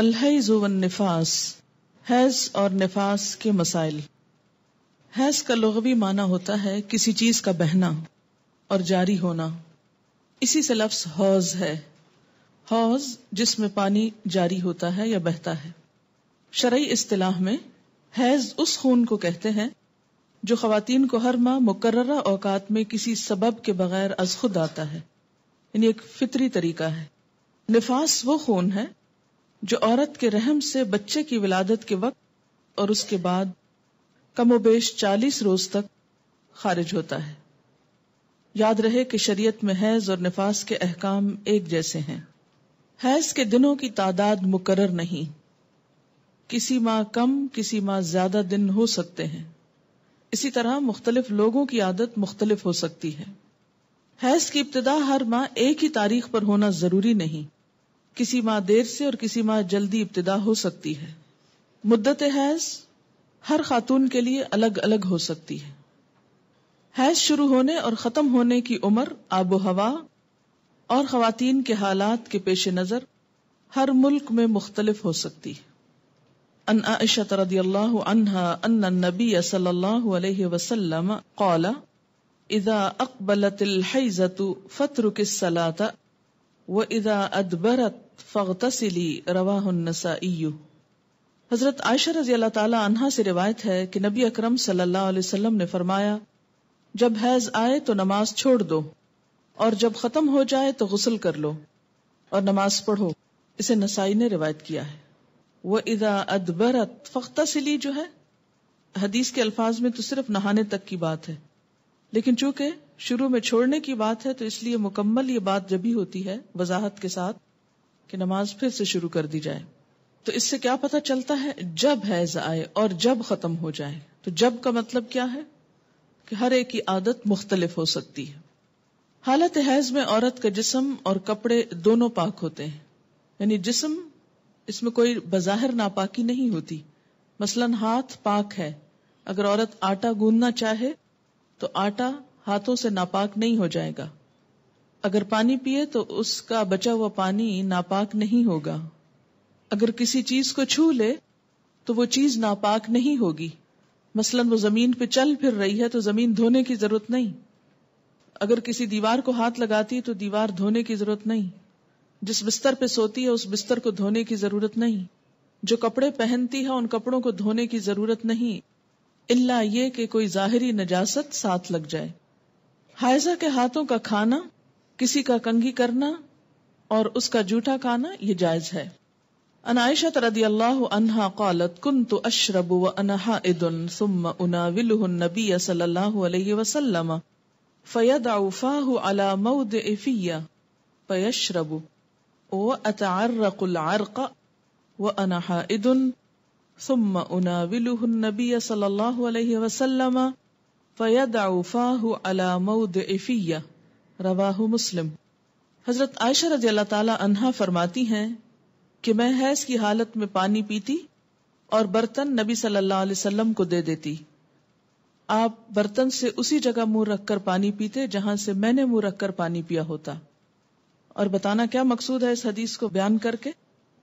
अलहज़ुवनफास has और निफास के मसाइल हैज का लغवी माना होता है किसी चीज का बहना और जारी होना इसी से लफ्स हौज है हौज जिसमें पानी जारी होता है या बहता है शरय इस्तेलाह में हैज उस खून को कहते हैं जो खातन को हर माह मुकर्रा औकात में किसी सबब के बगैर अज खुद आता है यानी एक फितरी तरीका है निफास वो खून है जो औरत के रहम से बच्चे की विलादत के वक्त और उसके बाद कमोबेश चालीस रोज तक खारिज होता है याद रहे कि शरीयत में हैज और नफास के अहकाम एक जैसे हैं हैज के दिनों की तादाद मुकर नहीं किसी माह कम किसी माह ज्यादा दिन हो सकते हैं इसी तरह मुख्तलिफ लोगों की आदत मुख्तलिफ हो सकती है हैज की इब्तदा हर माह एक ही तारीख पर होना जरूरी नहीं किसी माह देर से और किसी माह जल्दी इब्तदा हो सकती है मुद्दत हैज हर खातून के लिए अलग अलग हो सकती है हैज शुरू होने और खत्म होने की उम्र आबो हवा और खातन के हालात के पेश नजर हर मुल्क में मुख्तलिफ हो सकती है عائشة رضي الله عنها अनहा النبي صلى الله عليه وسلم قال इदा अकबलत फतरुक सलात व इदा अदबरत फ़गतसिली रवाहनसाई हजरत आयशा रजी अल्लाह ताला अनहा से रिवायत है कि नबी अकरम सल्लल्लाहु अलैहि वसल्लम ने फरमाया जब हैज आए तो नमाज छोड़ दो और जब खत्म हो जाए तो गुसल कर लो और नमाज पढ़ो इसे नसाई ने रिवायत किया है वह इदा अदबरत फ़ख्ता सिली जो है हदीस के अल्फाज में तो सिर्फ नहाने तक की बात है लेकिन चूंकि शुरू में छोड़ने की बात है तो इसलिए मुकम्मल ये बात जब भी होती है वजाहत के साथ कि नमाज फिर से शुरू कर दी जाए तो इससे क्या पता चलता है जब हैज आए और जब खत्म हो जाए तो जब का मतलब क्या है कि हर एक की आदत मुख्तलिफ हो सकती है हालत हैज में औरत का जिसम और कपड़े दोनों पाक होते हैं यानी जिसम इसमें कोई बजाहिर नापाकी नहीं होती मसलन हाथ पाक है अगर औरत आटा गूंदना चाहे तो आटा हाथों से नापाक नहीं हो जाएगा अगर पानी पिए तो उसका बचा हुआ पानी नापाक नहीं होगा अगर किसी चीज को छू ले तो वो चीज नापाक नहीं होगी मसलन वो जमीन पे चल फिर रही है तो जमीन धोने की जरूरत नहीं अगर किसी दीवार को हाथ लगाती तो दीवार धोने की जरूरत नहीं जिस बिस्तर पे सोती है उस बिस्तर को धोने की जरूरत नहीं जो कपड़े पहनती है उन कपड़ों को धोने की जरूरत नहीं इल्ला ये कि कोई जाहिरी नजासत साथ लग जाए हायजा के हाथों का खाना किसी का कंगी करना और उसका जूठा खाना ये जायज है अनायशत रदी अल्लाह अनहा कुन तो अशरब व अनहा सुम उनाविल नबी सल्लल्लाहु फैद वसल्लम अला मऊद इफिया फयशरब व सुम उनाविल नबी अला मऊद इफिया रवाह मुस्लिम हजरत आयशा रजी अल्लाह ताला अनहा फरमाती हैं कि मैं हैस की हालत में पानी पीती और बर्तन नबी सल्लल्लाहु अलैहि वसल्लम को दे देती आप बर्तन से उसी जगह मुंह रखकर पानी पीते जहां से मैंने मुंह रखकर पानी पिया होता और बताना क्या मकसूद है इस हदीस को बयान करके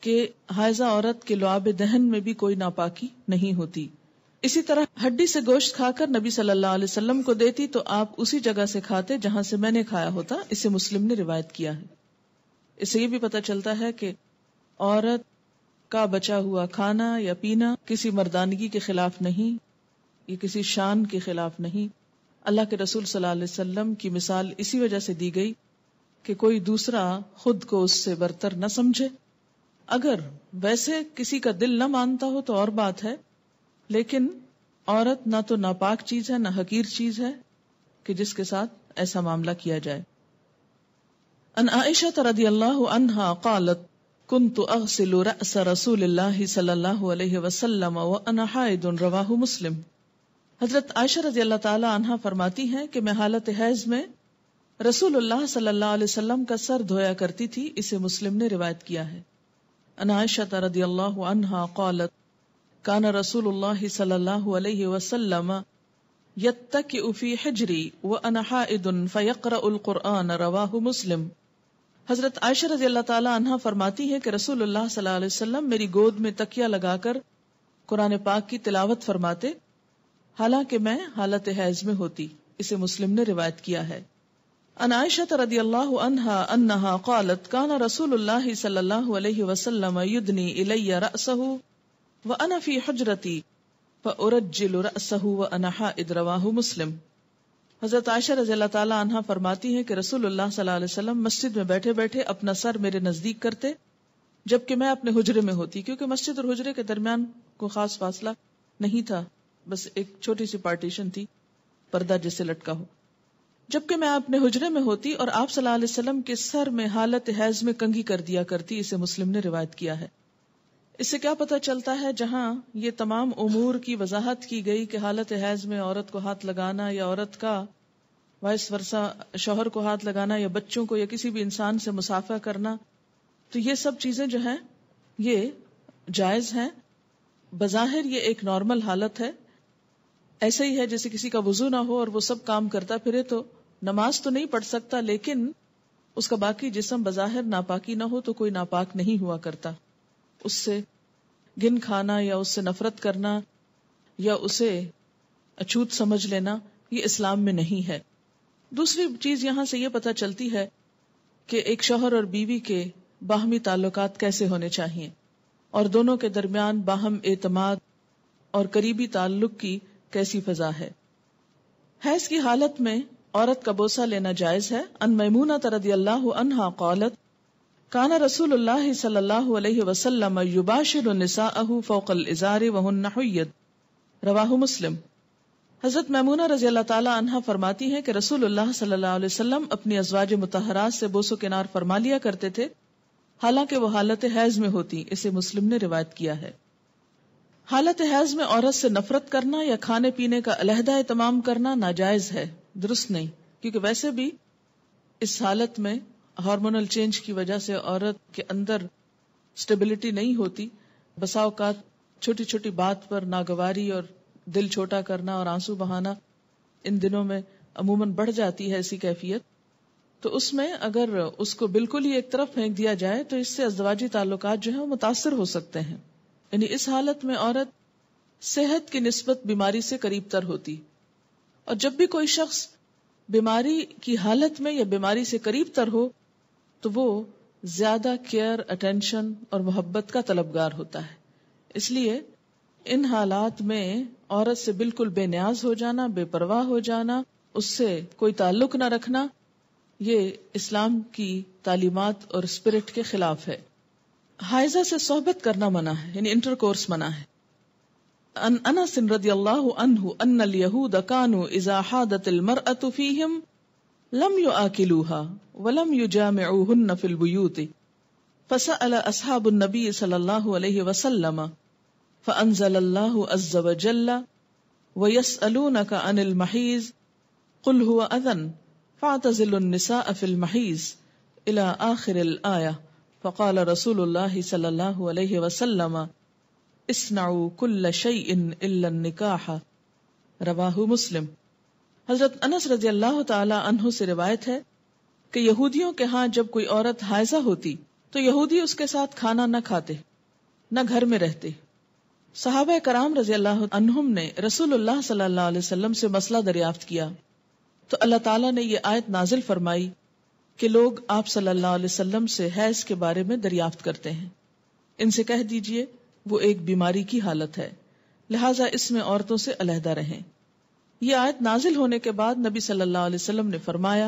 कि हायजा औरत के लुआब दहन में भी कोई नापाकी नहीं होती इसी तरह हड्डी से गोश्त खाकर नबी सल्लल्लाहु अलैहि वसल्लम को देती तो आप उसी जगह से खाते जहां से मैंने खाया होता इसे मुस्लिम ने रिवायत किया है इससे ये भी पता चलता है कि औरत का बचा हुआ खाना या पीना किसी मर्दानगी के खिलाफ नहीं ये किसी शान के खिलाफ नहीं अल्लाह के रसूल सल्लल्लाहु अलैहि वसल्लम की मिसाल इसी वजह से दी गई कि कोई दूसरा खुद को उससे बरतर न समझे अगर वैसे किसी का दिल न मानता हो तो और बात है लेकिन औरत ना तो नापाक चीज है ना हकीर चीज है कि जिसके साथ ऐसा मामला किया जाए अन आयशा रदी अल्लाह अनहा कालत كنت أغسل رأس رسول الله صلى الله عليه وسلم وأنا حائض رواه مسلم हजरत आयशा रजी अल्लाह ताला अनहा फरमाती हैं कि मैं हालत हैज में रसूलुल्लाह सल्लल्लाहु अलैहि वसल्लम का सर धोया करती थी इसे मुस्लिम ने रिवायत किया है अनायशा आयशा रजी अल्लाह अनहा قالت كان رسول الله صلى الله عليه وسلم يتكئ في حجري وانا حائض فيقرا القران رواه مسلم हजरत आयशा रजी अल्लाह ताला अनहा फरमाती है कि रसूलुल्लाह सल्लल्लाहु अलैहि वसल्लम मेरी गोद में तकिया लगाकर कुरान पाक की तिलावत फरमाते हालांकि मैं हालत हैज में होती इसे मुस्लिम ने रिवायत किया है अन आयशा रदी अल्लाह अनहा अन्नहा कालत काना रसूलुल्लाह सल्लल्लाहु अलैहि वसल्लम युदनी इलैया रअसहु व अना हजरती व फरमाती है कि रसूलुल्लाह सल्लल्लाहु मस्जिद में बैठे बैठे अपना सर मेरे नजदीक करते जबकि मैं अपने हजरे में होती क्योंकि मस्जिद और हजरे के दरमियान को खास फासला नहीं था बस एक छोटी सी पार्टीशन थी पर्दा जैसे लटका हो जबकि मैं अपने हुजरे में होती और आप सल्लल्लाहु अलैहि वसल्लम के सर में हालत हैज में कंगी कर दिया करती इसे मुस्लिम ने रिवायत किया है इससे क्या पता चलता है जहाँ ये तमाम उमूर की वजाहत की गई कि हालत हैज में औरत को हाथ लगाना या औरत का वायस वर्षा शोहर को हाथ लगाना या बच्चों को या किसी भी इंसान से मुसाफा करना तो ये सब चीजें जो है ये जायज हैं बज़ाहिर ये एक नॉर्मल हालत है ऐसे ही है जैसे किसी का वजू ना हो और वो सब काम करता फिरे तो नमाज तो नहीं पढ़ सकता लेकिन उसका बाकी जिसम बज़ाहिर नापाकी ना हो तो कोई नापाक नहीं हुआ करता उससे गिन खाना या उससे नफरत करना या उसे अछूत समझ लेना ये इस्लाम में नहीं है दूसरी चीज यहां से ये पता चलती है कि एक शोहर और बीवी के बाहमी ताल्लुक कैसे होने चाहिए और दोनों के दरमियान बाहम एतमाद और करीबी ताल्लुक की कैसी फजा है हैज की हालत में औरत का बोसा लेना जायज है अन मैमूना तरदी अल्लाह अनहा कौलत काना रसूल सल्लल्लाहु अलैहि वसल्लम युबाशिर निसाअहु फौकल इजारे वहुन्न हुय्यद रवाहु मुस्लिम हजरत मैमूना रजी अल्लाह ताला अनहा फरमाती हैं कि रसूलुल्लाह सल्लल्लाहु अलैहि वसल्लम अपनी अजवाज मुतहरात से बोसो किनार फरमा लिया करते थे हालांकि वो हालत हैज में होती इसे मुस्लिम ने रिवायत किया है हालत हैज में औरत से नफरत करना या खाने पीने का अलहदा तमाम करना नाजायज है दुरुस्त नहीं क्योंकि वैसे भी इस हालत में हार्मोनल चेंज की वजह से औरत के अंदर स्टेबिलिटी नहीं होती बसा अवकात छोटी छोटी बात पर नागवारी और दिल छोटा करना और आंसू बहाना इन दिनों में अमूमन बढ़ जाती है ऐसी कैफियत तो उसमें अगर उसको बिल्कुल ही एक तरफ फेंक दिया जाए तो इससे अजवाजी ताल्लुक जो है वो मुतासर हो सकते हैं यानी इस हालत में औरत सेहत की नस्बत बीमारी से करीब तर होती और जब भी कोई शख्स बीमारी की हालत में या बीमारी से करीब तर हो तो वो ज्यादा केयर अटेंशन और मोहब्बत का तलबगार होता है इसलिए इन हालात में औरत से बिल्कुल बेन्याज हो जाना बेपरवाह हो जाना उससे कोई ताल्लुक ना रखना ये इस्लाम की तालीमत और स्पिरिट के खिलाफ है हाइजा से सोहबत करना मना है यानी इंटरकोर्स मना है अन अनस रदियल्लाहु अन्हु अन्न यहूद कानु इजा हादत मरअतु फीहिम लम यु आकिलूहा वलम यु जाम फिल बुयूति फसअल असहाब नबी सल्लल्लाहु अलैहि वसल्लम फअंजल अल्लाहु अज़्ज़ व जल्ल वयसअलूनक अनिल महीज कुल हुआ अदन फातजिल निसा अफिल महीज इला आखिर आया फकाल रसूल सल्लल्लाहु अलैहि वसल्लम इस्नाउ कुल्ल शैइन इल्लन निकाह रवाहु मुस्लिम हजरत अनस रजी अल्लाह तहु से रिवायत है कि यहूदियों के यहाँ जब कोई औरत हायजा होती तो यहूदी उसके साथ खाना न खाते न घर में रहते साहब कराम रजी अल्लाह ने रसूलुल्लाह सल्लल्लाहु से मसला दरियाफ्त किया तो अल्लाह ताला ने यह आयत नाजिल फरमाई कि लोग आप सल्लल्लाहु से हैज के बारे में दरियाफ्त करते हैं इनसे कह दीजिए वो एक बीमारी की हालत है लिहाजा इसमें औरतों से अलहदा रहें यह आयत नाजिल होने के बाद नबी सल्लल्लाहु अलैहि वसल्लम ने फरमाया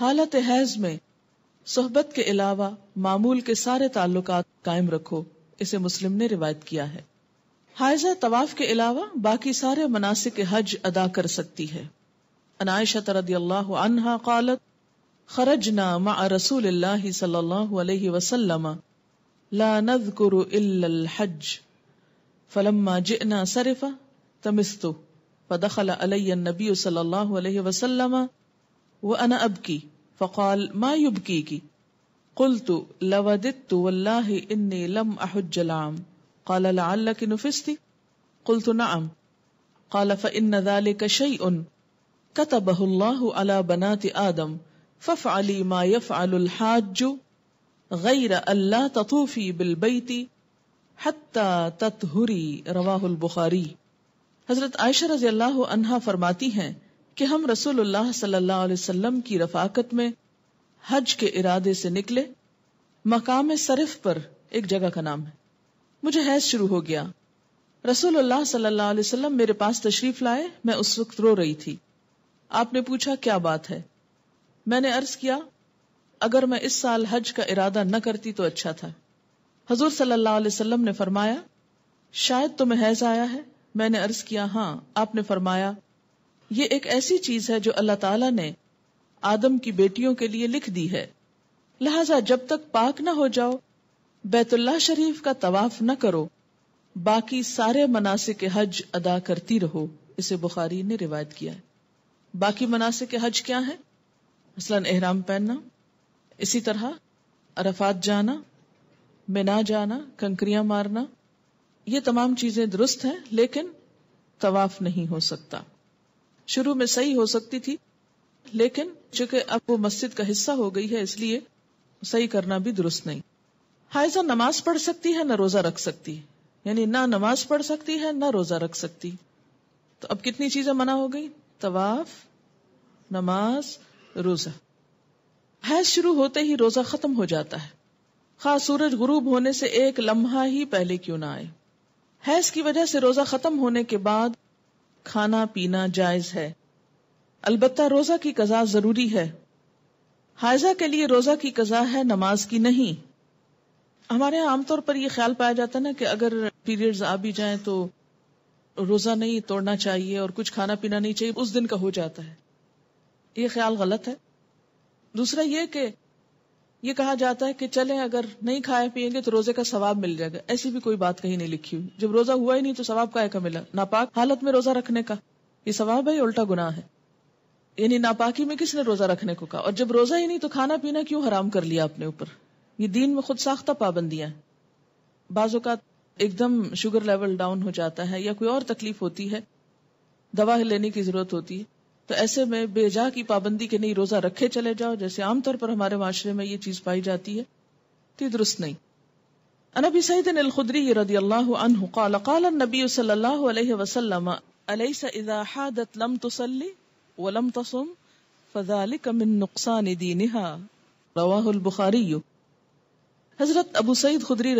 हालत हैज में सोहबत के अलावा मामूल के सारे ताल्लुक कायम रखो इसे मुस्लिम ने रिवायत किया है हाइजा तवाफ के अलावा बाकी सारे मनासिक हज अदा कर सकती है अनायशत अनहा कालत खरजना मा रसूल सल्लल्लाहु अलैहि वसल्लम ला नذकुरु इल्ला हज फलम्मा जिना सरफा तमिस्तु فدخل علي النبي صلى الله عليه وسلم وأنا أبكي فقال ما يبكيك قلت لوددت والله إني لم أحج العام قال لعلك نفست قلت نعم قال فإن ذلك شيء كتبه الله على بنات آدم فافعلي ما يفعل الحاج غير أن لا تطوفي بالبيت حتى تطهري رواه البخاري हजरत आयशा रजी अल्लाह अनहा फरमाती हैं कि हम रसूलुल्लाह सल्लल्लाहु अलैहि की रफाकत में हज के इरादे से निकले मकाम सरफ पर एक जगह का नाम है मुझे हैज शुरू हो गया रसूल सल्लाम मेरे पास तशरीफ लाए मैं उस वक्त रो रही थी आपने पूछा क्या बात है मैंने अर्ज किया अगर मैं इस साल हज का इरादा न करती तो अच्छा था हजूर सल्लाम ने फरमाया शायद तुम्हें हैज आया है मैंने अर्ज किया हाँ आपने फरमाया ये एक ऐसी चीज है जो अल्लाह ताला ने आदम की बेटियों के लिए लिख दी है लिहाजा जब तक पाक ना हो जाओ बैतुल्ला शरीफ का तवाफ न करो बाकी सारे मनासे के हज अदा करती रहो इसे बुखारी ने रिवायत किया है बाकी के हज क्या है मसलन एहराम पहनना इसी तरह अरफात जाना मिना जाना कंकरियां मारना ये तमाम चीजें दुरुस्त हैं लेकिन तवाफ नहीं हो सकता शुरू में सही हो सकती थी लेकिन चूंकि अब वो मस्जिद का हिस्सा हो गई है इसलिए सही करना भी दुरुस्त नहीं हाइजा नमाज पढ़ सकती है ना रोजा रख सकती यानी ना नमाज पढ़ सकती है ना रोजा रख सकती तो अब कितनी चीजें मना हो गई तवाफ नमाज रोजा हैज शुरू होते ही रोजा खत्म हो जाता है खास सूरज गुरूब होने से एक लम्हा ही पहले क्यों ना आए हैज की वजह से रोजा खत्म होने के बाद खाना पीना जायज है अलबत् रोजा की कजा जरूरी है हाइजा के लिए रोजा की कजा है नमाज की नहीं हमारे यहां आमतौर पर यह ख्याल पाया जाता है ना कि अगर पीरियड्स आ भी जाएं तो रोजा नहीं तोड़ना चाहिए और कुछ खाना पीना नहीं चाहिए उस दिन का हो जाता है ये ख्याल गलत है दूसरा ये कि ये कहा जाता है कि चलें अगर नहीं खाए पिएंगे तो रोजे का सवाब मिल जाएगा ऐसी भी कोई बात कहीं नहीं लिखी हुई जब रोजा हुआ ही नहीं तो सवाब काय का मिला नापाक हालत में रोजा रखने का ये सवाब है उल्टा गुनाह है यानी नापाकी में किसने रोजा रखने को कहा और जब रोजा ही नहीं तो खाना पीना क्यों हराम कर लिया अपने ऊपर ये दीन में खुद साख्ता पाबंदियां हैं बाज़ात एकदम शुगर लेवल डाउन हो जाता है या कोई और तकलीफ होती है दवा लेने की जरूरत होती है तो ऐसे में बेजा की पाबंदी के नहीं रोजा रखे चले जाओ जैसे आमतौर पर हमारे माशरे में ये चीज पाई जाती है तो दुरुस्त नहीं अनबी हजरत अबू सईद खुदरी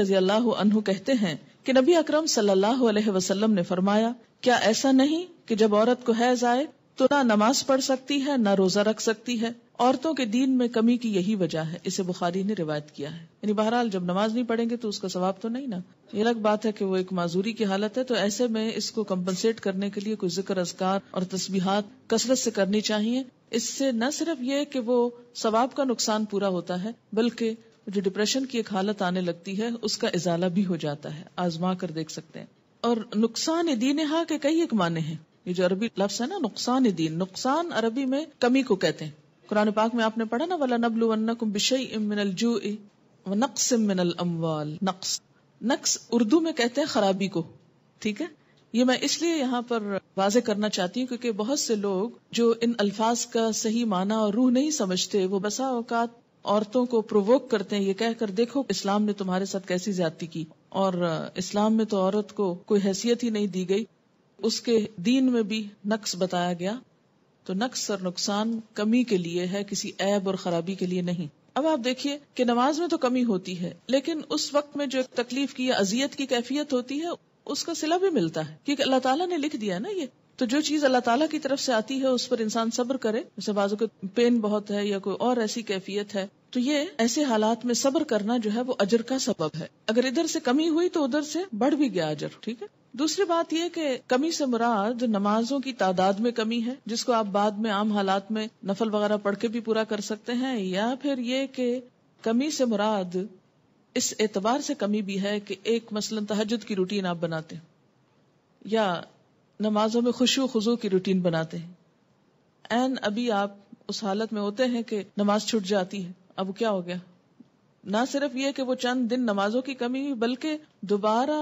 कहते हैं कि नबी अकरम सल्लल्लाहु अलैहि वसल्लम ने फरमाया क्या ऐसा नहीं कि जब औरत को हैज आए तो ना नमाज पढ़ सकती है ना रोजा रख सकती है औरतों के दीन में कमी की यही वजह है इसे बुखारी ने रिवायत किया है यानी बहरहाल जब नमाज नहीं पढ़ेंगे तो उसका स्वाब तो नहीं ना ये अलग बात है कि वो एक माजूरी की हालत है तो ऐसे में इसको कम्पनसेट करने के लिए कोई जिक्र असकार और तस्बीहात कसरत से करनी चाहिए इससे न सिर्फ ये कि वो स्वाब का नुकसान पूरा होता है बल्कि जो डिप्रेशन की एक हालत आने लगती है उसका इजाला भी हो जाता है आजमा कर देख सकते हैं और नुकसान दीन हा के कई एक माने हैं ये जो अरबी लफ्स है ना नुकसान दीन नुकसान अरबी में कमी को कहते हैं कुरान पाक में आपने पढ़ा ना वाला नबलू जू नक्स मिनल अम्वाल नक्स नक्स उर्दू में कहते हैं खराबी को ठीक है ये मैं इसलिए यहाँ पर वाजे करना चाहती हूँ क्योंकि बहुत से लोग जो इन अल्फाज का सही माना और रूह नहीं समझते वो बसा औकात औरतों को प्रोवोक करते हैं ये कहकर देखो इस्लाम ने तुम्हारे साथ कैसी ज्यादा की और इस्लाम में तो औरत को कोई हैसियत ही नहीं दी गई उसके दीन में भी नक्स बताया गया तो नक्स और नुकसान कमी के लिए है किसी ऐब और खराबी के लिए नहीं अब आप देखिए कि नमाज में तो कमी होती है लेकिन उस वक्त में जो तकलीफ की या अजियत की कैफियत होती है उसका सिला भी मिलता है क्योंकि अल्लाह ताला ने लिख दिया ना ये तो जो चीज अल्लाह ताला की तरफ से आती है उस पर इंसान सब्र करे जैसे बाजू को पेन बहुत है या कोई और ऐसी कैफियत है तो ये ऐसे हालात में सब्र करना जो है वो अजर का सबब है अगर इधर से कमी हुई तो उधर से बढ़ भी गया अजर ठीक है दूसरी बात यह कि कमी से मुराद नमाजों की तादाद में कमी है जिसको आप बाद में आम हालात में नफल वगैरह पढ़ के भी पूरा कर सकते हैं या फिर ये कि कमी से मुराद इस एतबार से कमी भी है कि एक मसलन तहजद की रूटीन आप बनाते हैं या नमाजों में खुशू खुजू की रूटीन बनाते हैं एन अभी आप उस हालत में होते हैं कि नमाज छुट जाती है अब क्या हो गया ना सिर्फ ये कि वो चंद दिन नमाजों की कमी बल्कि दोबारा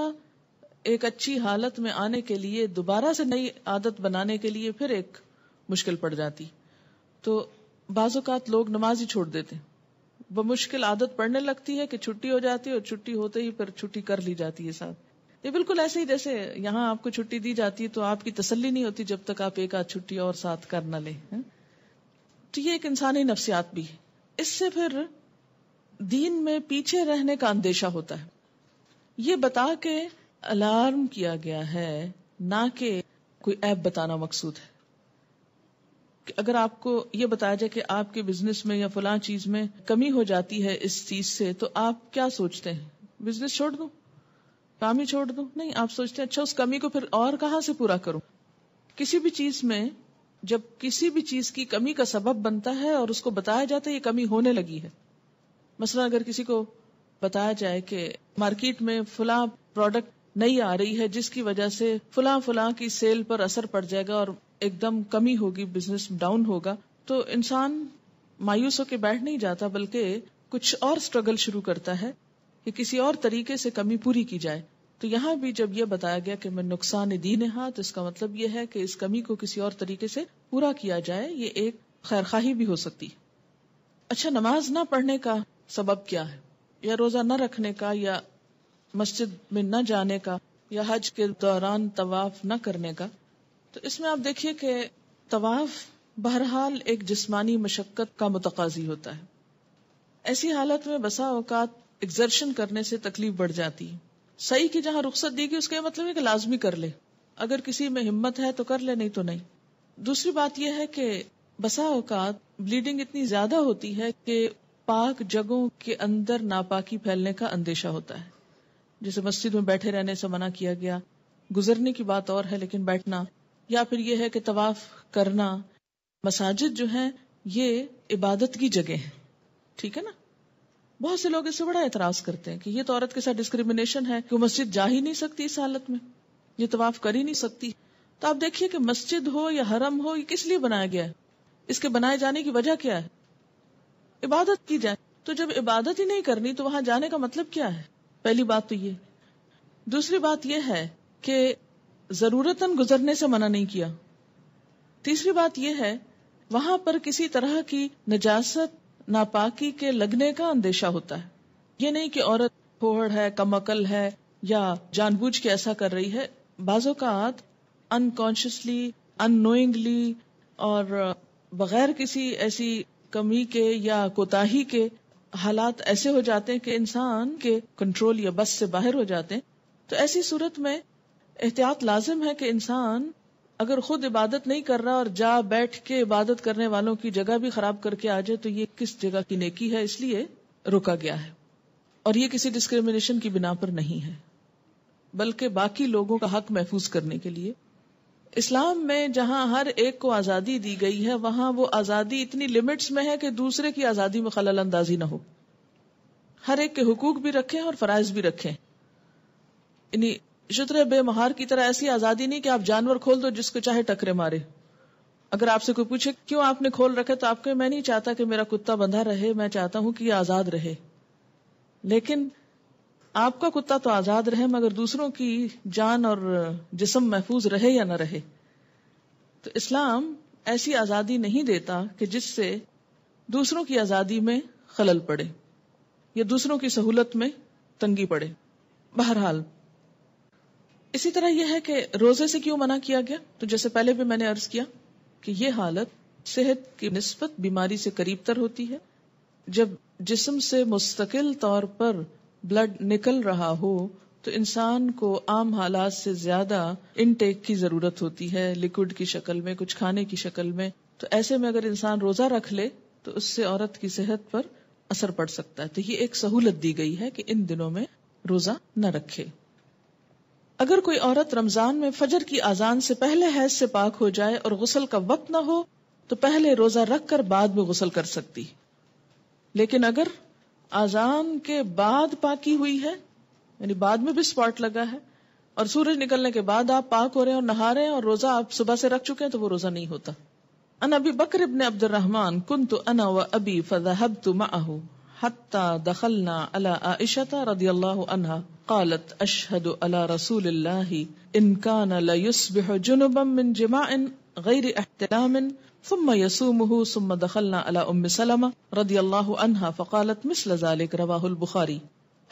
एक अच्छी हालत में आने के लिए दोबारा से नई आदत बनाने के लिए फिर एक मुश्किल पड़ जाती तो बाज़ात लोग नमाज ही छोड़ देते मुश्किल आदत पड़ने लगती है कि छुट्टी हो जाती है और छुट्टी होते ही फिर छुट्टी कर ली जाती है साथ ये बिल्कुल ऐसे ही जैसे यहाँ आपको छुट्टी दी जाती है तो आपकी तसल्ली नहीं होती जब तक आप एक आध छुट्टी और साथ कर न ले तो ये एक इंसानी नफसियात भी है इससे फिर दीन में पीछे रहने का अंदेशा होता है ये बता के अलार्म किया गया है ना कि कोई ऐप बताना मकसूद है कि अगर आपको ये बताया जाए कि आपके बिजनेस में या फला चीज में कमी हो जाती है इस चीज से तो आप क्या सोचते हैं बिजनेस छोड़ दो काम ही छोड़ दो नहीं आप सोचते हैं अच्छा उस कमी को फिर और कहा से पूरा करूं किसी भी चीज में जब किसी भी चीज की कमी का सबब बनता है और उसको बताया जाता है ये कमी होने लगी है मसला अगर किसी को बताया जाए कि मार्केट में फुला प्रोडक्ट नहीं आ रही है जिसकी वजह से फुला फुला की सेल पर असर पड़ जाएगा और एकदम कमी होगी बिजनेस डाउन होगा तो इंसान मायूस होकर बैठ नहीं जाता बल्कि कुछ और स्ट्रगल शुरू करता है कि किसी और तरीके से कमी पूरी की जाए तो यहाँ भी जब यह बताया गया कि मैं नुकसान दीन हाँ तो इसका मतलब यह है कि इस कमी को किसी और तरीके से पूरा किया जाए ये एक खैरखाही भी हो सकती है अच्छा नमाज ना पढ़ने का सबब क्या है या रोजा न रखने का या मस्जिद में न जाने का या हज के दौरान तवाफ न करने का तो इसमें आप देखिए कि तवाफ बहरहाल एक जिस्मानी मशक्क़त का मुतकाजी होता है ऐसी हालत में बसा अवकात एग्जर्शन करने से तकलीफ बढ़ जाती है सही की जहां रुख्सत दी गई उसका मतलब है कि लाजमी कर ले अगर किसी में हिम्मत है तो कर ले नहीं तो नहीं दूसरी बात यह है कि बसा अवकात ब्लीडिंग इतनी ज्यादा होती है कि पाक जगहों के अंदर नापाकी फैलने का अंदेशा होता है जैसे मस्जिद में बैठे रहने से मना किया गया गुजरने की बात और है लेकिन बैठना या फिर यह है कि तवाफ करना मसाजिद जो है ये इबादत की जगह है ठीक है ना बहुत से लोग इससे बड़ा एतराज करते हैं कि ये तो औरत के साथ डिस्क्रिमिनेशन है कि मस्जिद जा ही नहीं सकती इस हालत में ये तवाफ कर ही नहीं सकती तो आप देखिए कि मस्जिद हो या हरम हो ये किस लिए बनाया गया है इसके बनाए जाने की वजह क्या है इबादत की जाए तो जब इबादत ही नहीं करनी तो वहां जाने का मतलब क्या है पहली बात तो ये दूसरी बात यह है कि जरूरतन गुजरने से मना नहीं किया तीसरी बात यह है वहां पर किसी तरह की नजासत नापाकी के लगने का अंदेशा होता है ये नहीं कि औरत फोहड़ है कमकल है या जानबूझ के ऐसा कर रही है बाजो का आत अनकॉन्शियसली अनोइंगली और बगैर किसी ऐसी कमी के या कोताही के हालात ऐसे हो जाते हैं कि इंसान के कंट्रोल या बस से बाहर हो जाते हैं तो ऐसी सूरत में एहतियात लाजिम है कि इंसान अगर खुद इबादत नहीं कर रहा और जा बैठ के इबादत करने वालों की जगह भी खराब करके आ जाए तो ये किस जगह की नेकी है इसलिए रोका गया है और ये किसी डिस्क्रिमिनेशन की बिना पर नहीं है बल्कि बाकी लोगों का हक महफूज करने के लिए इस्लाम में जहां हर एक को आजादी दी गई है वहां वो आजादी इतनी लिमिट्स में है कि दूसरे की आजादी में खलल अंदाजी ना हो हर एक के हुकूक भी रखे और फराइज भी रखे यानी बे बेमहार की तरह ऐसी आजादी नहीं कि आप जानवर खोल दो जिसको चाहे टकरे मारे अगर आपसे कोई पूछे क्यों आपने खोल रखे तो आपके मैं नहीं चाहता कि मेरा कुत्ता बंधा रहे मैं चाहता हूं कि आजाद रहे लेकिन आपका कुत्ता तो आजाद रहे मगर दूसरों की जान और जिसम महफूज रहे या ना रहे तो इस्लाम ऐसी आजादी नहीं देता कि जिससे दूसरों की आजादी में खलल पड़े या दूसरों की सहूलत में तंगी पड़े बहरहाल इसी तरह यह है कि रोजे से क्यों मना किया गया तो जैसे पहले भी मैंने अर्ज किया कि यह हालत सेहत की नस्बत बीमारी से करीब तर होती है जब जिस्म से मुस्तकिल तौर पर ब्लड निकल रहा हो तो इंसान को आम हालात से ज्यादा इनटेक की जरूरत होती है लिक्विड की शक्ल में कुछ खाने की शक्ल में तो ऐसे में अगर इंसान रोजा रख ले तो उससे औरत की सेहत पर असर पड़ सकता है तो ये एक सहूलत दी गई है कि इन दिनों में रोजा न रखे अगर कोई औरत रमजान में फजर की आजान से पहले हैज से पाक हो जाए और गुसल का वक्त ना हो तो पहले रोजा रख कर बाद में गुसल कर सकती लेकिन अगर आजान के बाद पाकी हुई है यानी बाद में भी स्पॉट लगा है और सूरज निकलने के बाद आप पाक हो रहे हैं और नहा रहे हैं और रोजा आप सुबह से रख चुके हैं तो वो रोजा नहीं होता अन अभी बकर अब्दुलरहमान कुन तो अना व अबी फब तुम आहू हत्ता दखलना अला इशता रदी अल्लाह अनहा قالت اشهد على رسول الله ان كان لا يصبح جنبا من جماع غير احتلام सुम्म यसुमहु सुम्म दखलना अला उम्म सलमा रदी अल्लाह अनहा फकालत मिसल जालिक रवाहुल बुखारी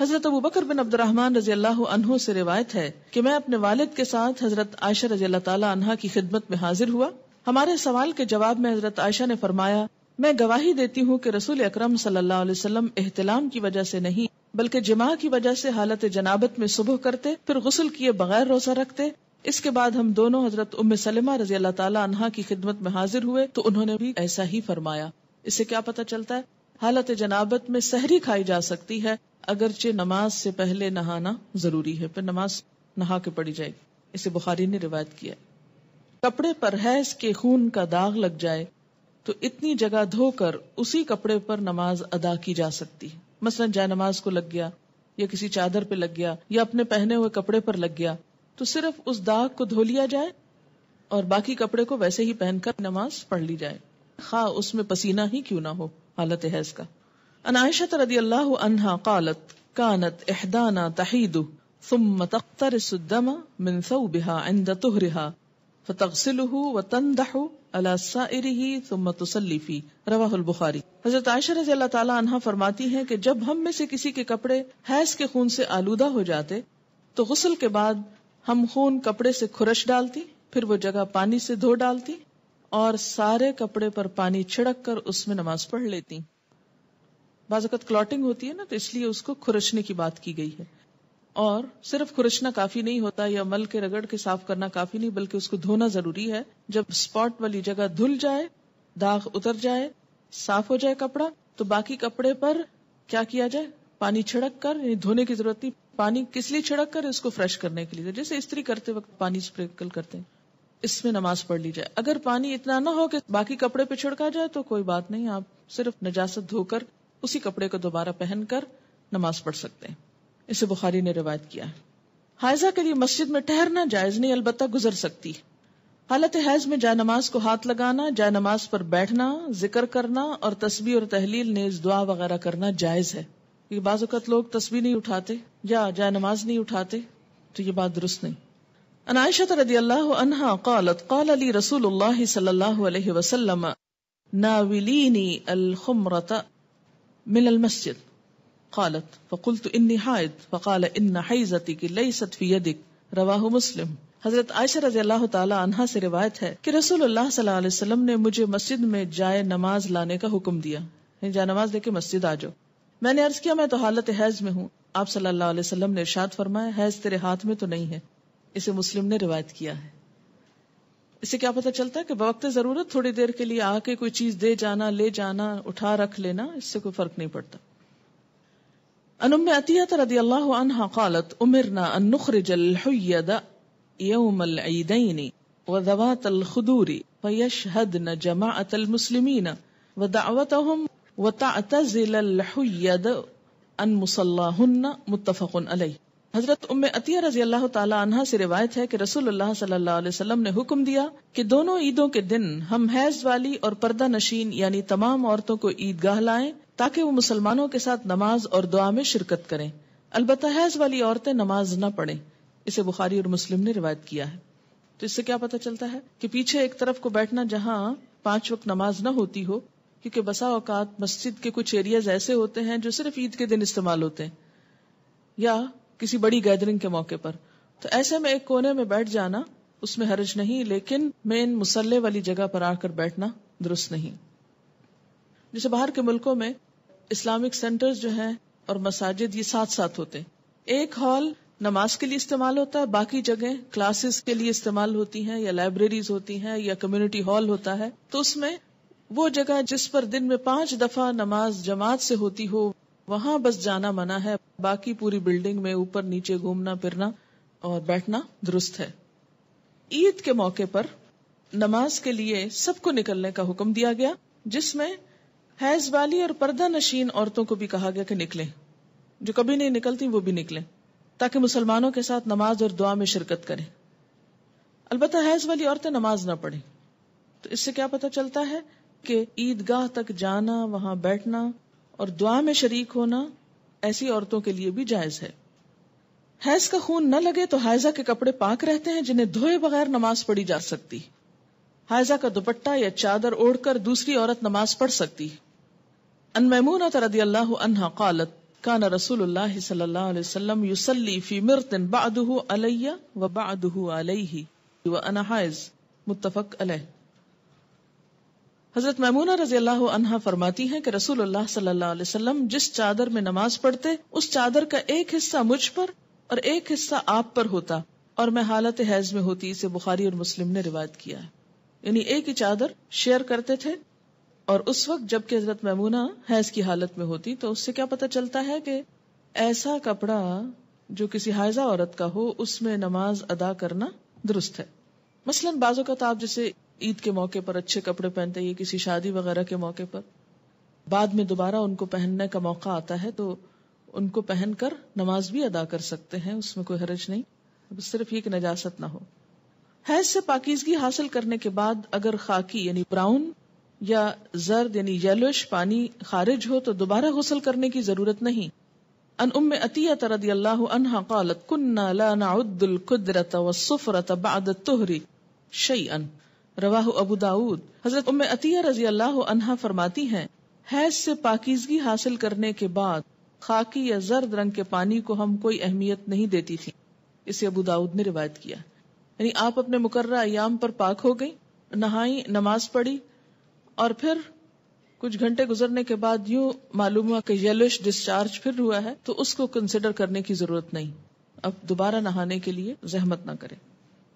हजरत अबू बकर बिन अब्दुलरहमान रजी अल्लाह अनहु से रिवायत है कि मैं अपने वालिद के साथ हजरत आयशा रजी अल्लाह ताला अनहा की खिदमत में हाजिर हुआ हमारे सवाल के जवाब में हजरत आयशा ने फरमाया मैं गवाही देती हूँ कि रसूल अक्रम सल्लल्लाहु अलैहि वसल्लम एहतलाम की वजह से नहीं बल्कि जिमा की वजह से हालत जनाबत में सुबह करते फिर गसल किए बगैर रोजा रखते इसके बाद हम दोनों हजरत उम्म सलमा रजी अल्लाह तला की खिदमत में हाजिर हुए तो उन्होंने भी ऐसा ही फरमाया इससे क्या पता चलता है हालत जनाबत में सहरी खाई जा सकती है अगरचे नमाज से पहले नहाना जरूरी है फिर नमाज नहा के पड़ी जाएगी इसे बुखारी ने रिवायत किया कपड़े पर हैज के खून का दाग लग जाए तो इतनी जगह धोकर उसी कपड़े पर नमाज अदा की जा सकती है मसलन जाय नमाज को लग गया या किसी चादर पे लग गया या अपने पहने हुए कपड़े पर लग गया तो सिर्फ उस दाग को धो लिया जाए और बाकी कपड़े को वैसे ही पहनकर नमाज पढ़ ली जाए खा हाँ, उसमें पसीना ही क्यों ना हो हालत है इसका अनायशत रदी अल्लाह अनहा कालत कानत एहदाना तहीदु ثم تقترس الدم من ثوبها عند طهرها فتغسله وتندح على سائره ثم تصلي رواه हजरत आयशा रजी फरमाती है की जब हम में से किसी के कपड़े हैस के खून से आलूदा हो जाते तो गुस्ल के बाद हम खून कपड़े से खुरश डालती फिर वो जगह पानी से धो डालती और सारे कपड़े पर पानी छिड़क कर उसमें नमाज पढ़ लेती बाजत क्लॉटिंग होती है ना तो इसलिए उसको खुरशने की बात की गई है और सिर्फ खुरचना काफी नहीं होता या मल के रगड़ के साफ करना काफी नहीं बल्कि उसको धोना जरूरी है जब स्पॉट वाली जगह धुल जाए दाग उतर जाए साफ हो जाए कपड़ा तो बाकी कपड़े पर क्या किया जाए पानी छिड़क कर धोने की जरूरत नहीं पानी किस लिए छिड़क कर उसको फ्रेश करने के लिए तो जैसे स्त्री करते वक्त पानी स्प्रिंकल करते हैं इसमें नमाज पढ़ ली जाए अगर पानी इतना ना हो कि बाकी कपड़े पे छिड़का जाए तो कोई बात नहीं आप सिर्फ नजासत धोकर उसी कपड़े को दोबारा पहनकर नमाज पढ़ सकते हैं इसे बुखारी ने रिवायत किया है हाइजा के लिए मस्जिद में ठहरना जायज नहीं अलबत्ता गुजर सकती है हालत हैज में जाय नमाज को हाथ लगाना जाय नमाज पर बैठना जिक्र करना और तस्वीर और तहलील ने दुआ वगैरह करना जायज है क्योंकि बाज़त लोग तस्वीर नहीं उठाते या जाय नमाज नहीं उठाते तो ये बात दुरुस्त नहीं अनायशत रदी अल्लाह अनहा कौल अली रसूल قالت فقلت حائض فقال ليست في يدك رواه مسلم हजरत आयशा रजी से रिवायत है कि रसूल अल्लाह ने मुझे मस्जिद में जाय नमाज लाने का हुक्म दिया जाय नमाज लेके मस्जिद आ जाओ मैंने अर्ज किया मैं तो हालत हैज में हूँ आप सल्लल्लाहु अलैहि वसल्लम ने इरशाद फरमाया हैज तेरे हाथ में तो नहीं है इसे मुस्लिम ने रिवायत किया है इसे क्या पता चलता है कि वक्त जरूरत थोड़ी देर के लिए आके कोई चीज दे जाना ले जाना उठा रख लेना इससे कोई फर्क नहीं पड़ता अनम अतियत रदी अल्लाह अनहा कालत उमरना अनुखरजल यौमल ईदैनी व दवात अल खदूरी व यशहदन जमाअत अल वताजिलद अन मुसल्लाहन्न मुतफ़न अलई हजरत उम्म अतिया रजी अल्लाह तला से रिवायत है कि रसूल सल्लल्लाहु अलैहि वसल्लम ने हुक्म दिया कि दोनों ईदों के दिन हम हैज वाली और पर्दा नशीन यानी तमाम औरतों को ईदगाह लाएं ताकि वो मुसलमानों के साथ नमाज और दुआ में शिरकत करें अलबत् हैज वाली औरतें नमाज न पढ़ें इसे बुखारी और मुस्लिम ने रिवायत किया है तो इससे क्या पता चलता है कि पीछे एक तरफ को बैठना जहाँ पांच वक्त नमाज न होती हो क्योंकि बसा औकात मस्जिद के कुछ एरियाज ऐसे होते हैं जो सिर्फ ईद के दिन इस्तेमाल होते हैं या किसी बड़ी गैदरिंग के मौके पर तो ऐसे में एक कोने में बैठ जाना उसमें हर्ज नहीं लेकिन मेन मुसल्ले वाली जगह पर आकर बैठना दुरुस्त नहीं जैसे बाहर के मुल्कों में इस्लामिक सेंटर्स जो हैं और मसाजिद ये साथ साथ होते हैं एक हॉल नमाज के लिए इस्तेमाल होता है बाकी जगह क्लासेस के लिए इस्तेमाल होती हैं या लाइब्रेरीज होती हैं या कम्युनिटी हॉल होता है तो उसमें वो जगह जिस पर दिन में पांच दफा नमाज जमात से होती हो वहां बस जाना मना है बाकी पूरी बिल्डिंग में ऊपर नीचे घूमना फिरना और बैठना दुरुस्त है ईद के मौके पर नमाज के लिए सबको निकलने का हुक्म दिया गया जिसमें हैज वाली और पर्दा नशीन औरतों को भी कहा गया कि निकले जो कभी नहीं निकलती वो भी निकले ताकि मुसलमानों के साथ नमाज और दुआ में शिरकत करें अलबत्त हैज वाली औरतें नमाज ना पढ़े तो इससे क्या पता चलता है के ईदगाह तक जाना वहां बैठना और दुआ में शरीक होना ऐसी औरतों के लिए भी जायज है हैज का खून न लगे तो हायजा के कपड़े पाक रहते हैं जिन्हें धोए बगैर नमाज पढ़ी जा सकती हायजा का दुपट्टा या चादर ओढ़कर दूसरी औरत नमाज पढ़ सकती अन मैमून रदी अल्लाह अनहा कालत कान रसूलुल्लाह सल्लल्लाहु अलैहि वसल्लम युसल्ली फी अलैया व बादहु अलैहि व अना मुत्तफक अलैह हजरत ममूना रजी अल्लाह अनहा फरमाती हैं कि रसूल सल्लल्लाहु अलैहि जिस चादर में नमाज पढ़ते उस चादर का एक हिस्सा मुझ पर और एक हिस्सा आप पर होता और मैं हालत हैज में होती इसे बुखारी और मुस्लिम ने रिवायत किया यानी एक ही चादर शेयर करते थे और उस वक्त जबकि हजरत मैमूना हैज की हालत में होती तो उससे क्या पता चलता है की ऐसा कपड़ा जो किसी हाजा औरत का हो उसमें नमाज अदा करना दुरुस्त है मसलन बाजों का तो आप जैसे ईद के मौके पर अच्छे कपड़े पहनते हैं किसी शादी वगैरह के मौके पर बाद में दोबारा उनको पहनने का मौका आता है तो उनको पहनकर नमाज भी अदा कर सकते हैं उसमें कोई हरज नहीं सिर्फ एक कि नजासत ना हो हैज से पाकिजगी हासिल करने के बाद अगर खाकी यानी ब्राउन या जर्द यानी येलोश पानी खारिज हो तो दोबारा गसल करने की जरूरत नहीं अन उम अतिया तरदी अल्लाह अनहा रवाह अबू दाऊद हजरत उम अतिया रजी अल्लाह अनहा फरमाती हैं हैज से पाकिजगी हासिल करने के बाद खाकी या जर्द रंग के पानी को हम कोई अहमियत नहीं देती थी इसे अबू दाऊद ने रिवायत किया यानी आप अपने मुकर्रा अयाम पर पाक हो गई नहाई नमाज पढ़ी और फिर कुछ घंटे गुजरने के बाद यूं मालूम हुआ कि येलोश डिस्चार्ज फिर हुआ है तो उसको कंसिडर करने की जरूरत नहीं अब दोबारा नहाने के लिए जहमत ना करें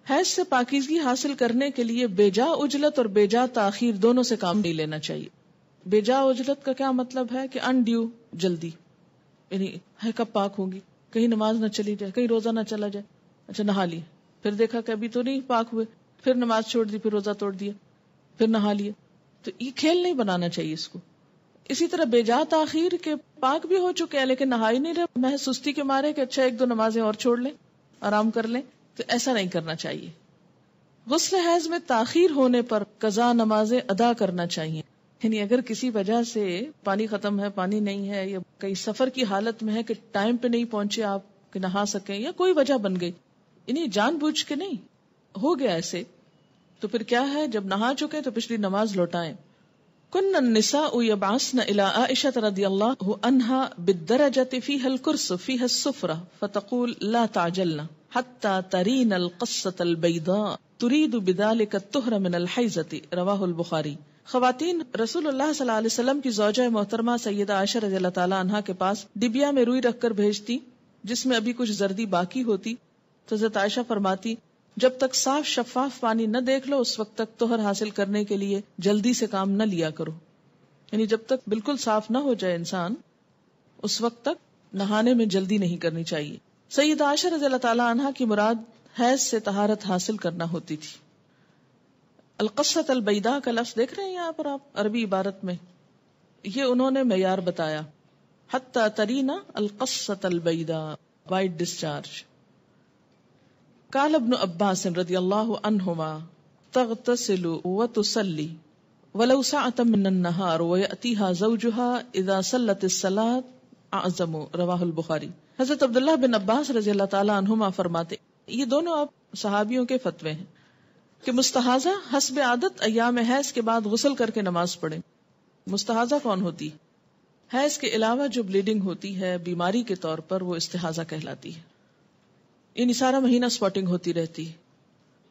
हैज से पाकिजगी हासिल करने के लिए बेजा उजलत और बेजा तखिर दोनों से काम नहीं लेना चाहिए बेजा उजलत का क्या मतलब है कि अनड्यू जल्दी यानी है कब पाक होगी कहीं नमाज ना चली जाए कहीं रोजा ना चला जाए अच्छा नहा लिए फिर देखा कि अभी तो नहीं पाक हुए फिर नमाज छोड़ दी फिर रोजा तोड़ दिया फिर नहा लिए तो ये खेल नहीं बनाना चाहिए इसको इसी तरह बेजा तखिर के पाक भी हो चुके हैं लेकिन नहा ही नहीं रहे सुस्ती के मारे कि अच्छा एक दो नमाजें और छोड़ लें आराम कर लें तो ऐसा नहीं करना चाहिए गसल हैज में ताखीर होने पर कजा नमाजें अदा करना चाहिए यानी अगर किसी वजह से पानी खत्म है पानी नहीं है या कहीं सफर की हालत में है कि टाइम पे नहीं पहुंचे आप कि नहा सके या कोई वजह बन गई इन्हें जान बुझ के नहीं हो गया ऐसे तो फिर क्या है जब नहा चुके तो पिछली नमाज लौटाए कुन्न निसा उबासन इला आयशत रदी हल कुरसफी हसुफरा फतकुल हत्ता तरीन बुखारी खवतिन रसूलुल्लाह सल्लल्लाहु की जौजा मोहतरमा सैयदा आयशा रजी के पास डिबिया में रुई रख कर भेजती जिसमे अभी कुछ जर्दी बाकी होती तो हजरत फरमाती जब तक साफ शफाफ पानी न देख लो उस वक्त तक तोहर हासिल करने के लिए जल्दी से काम न लिया करो यानी जब तक बिल्कुल साफ न हो जाए इंसान उस वक्त तक नहाने में जल्दी नहीं करनी चाहिए सैद आशा रजी तला की मुराद हैज से तहारत हासिल करना होती थी अलकसत अलबैदा का लफ्ज देख रहे हैं यहाँ पर आप अरबी इबारत में ये उन्होंने मैार बताया हत्ता तरीना अलकसत अलबैदा वाइट डिस्चार्ज कालबन अब्बास रदी अल्लाह आजमो रवाहुल बुखारी हजरत अब्दुल्ला बिन अब्बास रजी अल्लाह तला फरमाते ये दोनों आप सहाबियों के फतवे हैं कि मुस्तहाजा हसब आदत अयाम हैज के बाद गसल करके नमाज पढ़े मुस्तहाजा कौन होती है हैज के अलावा जो ब्लीडिंग होती है बीमारी के तौर पर वो इस्तेहाजा कहलाती है यानी सारा महीना स्पॉटिंग होती रहती है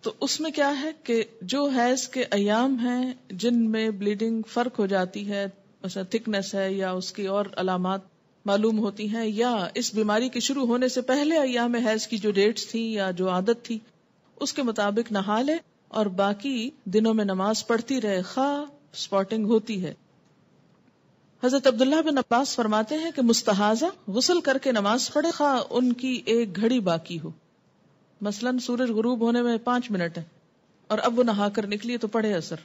तो उसमें क्या है कि जो हैज के अयाम हैं जिनमें ब्लीडिंग फर्क हो जाती है थिकनेस है या उसकी और अलामत मालूम होती हैं या इस बीमारी के शुरू होने से पहले अयाम हैज की जो डेट्स थी या जो आदत थी उसके मुताबिक नहा ले और बाकी दिनों में नमाज पढ़ती रहे खा स्पॉटिंग होती है हजरत अब्दुल्ला बिन अब्बास फरमाते हैं कि मुस्तहाजा गुसल करके नमाज पढ़े खा उनकी एक घड़ी बाकी हो मसलन सूरज गुरूब होने में पांच मिनट है और अब वो नहा कर निकली तो पढ़े असर